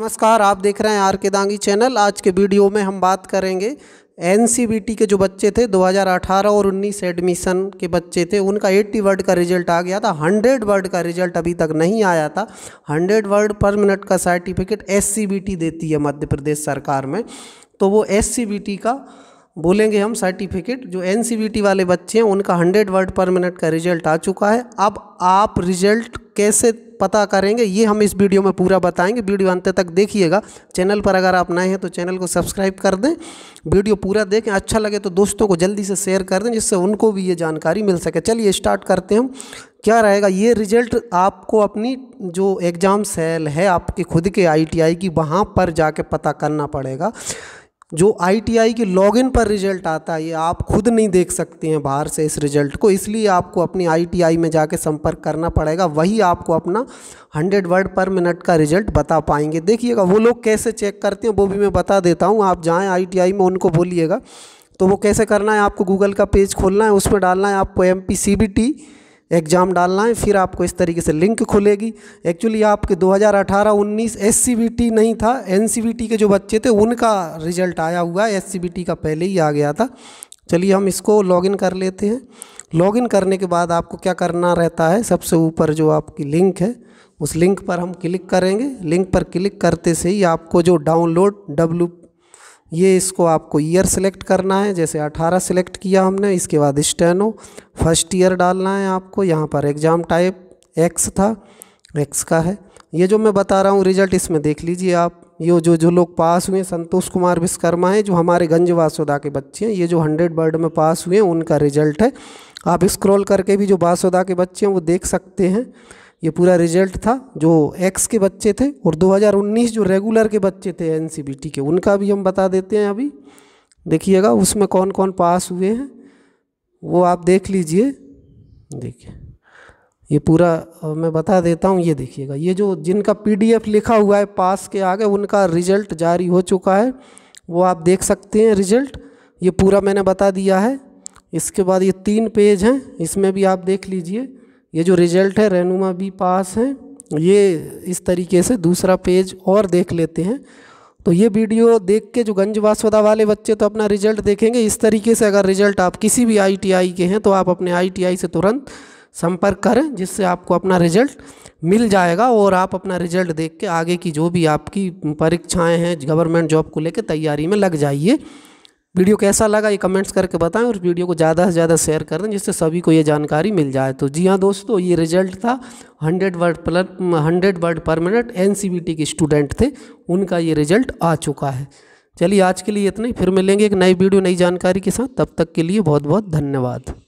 नमस्कार आप देख रहे हैं आर के दांगी चैनल आज के वीडियो में हम बात करेंगे एन के जो बच्चे थे 2018 और 19 एडमिशन के बच्चे थे उनका 80 वर्ड का रिजल्ट आ गया था 100 वर्ड का रिजल्ट अभी तक नहीं आया था 100 वर्ड पर मिनट का सर्टिफिकेट एस देती है मध्य प्रदेश सरकार में तो वो एस का बोलेंगे हम सर्टिफिकेट जो एन वाले बच्चे हैं उनका हंड्रेड वर्ड पर मिनट का रिजल्ट आ चुका है अब आप रिजल्ट कैसे पता करेंगे ये हम इस वीडियो में पूरा बताएंगे वीडियो अंत तक देखिएगा चैनल पर अगर आप नए हैं तो चैनल को सब्सक्राइब कर दें वीडियो पूरा देखें अच्छा लगे तो दोस्तों को जल्दी से शेयर कर दें जिससे उनको भी ये जानकारी मिल सके चलिए स्टार्ट करते हैं हम क्या रहेगा ये रिजल्ट आपको अपनी जो एग्ज़ाम सेल है आपके खुद के आईटीआई की वहाँ पर जाके पता करना पड़ेगा जो आईटीआई के लॉगिन पर रिजल्ट आता है ये आप खुद नहीं देख सकते हैं बाहर से इस रिजल्ट को इसलिए आपको अपनी आईटीआई में जाके संपर्क करना पड़ेगा वही आपको अपना हंड्रेड वर्ड पर मिनट का रिजल्ट बता पाएंगे देखिएगा वो लोग कैसे चेक करते हैं वो भी मैं बता देता हूँ आप जाएँ आई में उनको बोलिएगा तो वो कैसे करना है आपको गूगल का पेज खोलना है उसमें डालना है आपको M P C B T exam डालना है फिर आपको इस तरीके से लिंक खुलेगी एक्चुअली आपके 2018-19 एससीबीटी नहीं था एनसीबीटी के जो बच्चे थे उनका रिजल्ट आया हुआ है एससीबीटी का पहले ही आ गया था चलिए हम इसको लॉगिन कर लेते हैं लॉगिन करने के बाद आपको क्या करना रहता है सबसे ऊपर जो आपकी लिंक है उस लिंक पर हम क्लिक करेंगे लिंक पर क्लिक करते से ही आपको जो डाउनलोड डब्ल्यू ये इसको आपको ईयर सेलेक्ट करना है जैसे 18 सेलेक्ट किया हमने इसके बाद स्टेनो फर्स्ट ईयर डालना है आपको यहाँ पर एग्ज़ाम टाइप एक्स था एक्स का है ये जो मैं बता रहा हूँ रिजल्ट इसमें देख लीजिए आप ये जो जो लोग पास हुए संतोष कुमार विश्वकर्मा हैं जो हमारे गंज वासुदा के बच्चे हैं ये जो हंड्रेड बर्ड में पास हुए उनका रिजल्ट है आप स्क्रॉल करके भी जो बासुदा के बच्चे हैं वो देख सकते हैं ये पूरा रिजल्ट था जो एक्स के बच्चे थे और 2019 जो रेगुलर के बच्चे थे एन के उनका भी हम बता देते हैं अभी देखिएगा उसमें कौन कौन पास हुए हैं वो आप देख लीजिए देखिए ये पूरा मैं बता देता हूँ ये देखिएगा ये जो जिनका पीडीएफ लिखा हुआ है पास के आगे उनका रिजल्ट जारी हो चुका है वो आप देख सकते हैं रिजल्ट ये पूरा मैंने बता दिया है इसके बाद ये तीन पेज हैं इसमें भी आप देख लीजिए ये जो रिजल्ट है रहनुमा भी पास हैं ये इस तरीके से दूसरा पेज और देख लेते हैं तो ये वीडियो देख के जो गंज वासवदा वाले बच्चे तो अपना रिजल्ट देखेंगे इस तरीके से अगर रिजल्ट आप किसी भी आईटीआई के हैं तो आप अपने आईटीआई से तुरंत संपर्क करें जिससे आपको अपना रिजल्ट मिल जाएगा और आप अपना रिजल्ट देख के आगे की जो भी आपकी परीक्षाएँ हैं गवर्नमेंट जॉब को लेकर तैयारी में लग जाइए वीडियो कैसा लगा ये कमेंट्स करके बताएं और वीडियो को ज़्यादा से ज़्यादा शेयर कर दें जिससे सभी को ये जानकारी मिल जाए तो जी हाँ दोस्तों ये रिजल्ट था hundred word plus hundred word per minute एन के स्टूडेंट थे उनका ये रिजल्ट आ चुका है चलिए आज के लिए इतना ही फिर मिलेंगे एक नई वीडियो नई जानकारी के साथ तब तक के लिए बहुत बहुत धन्यवाद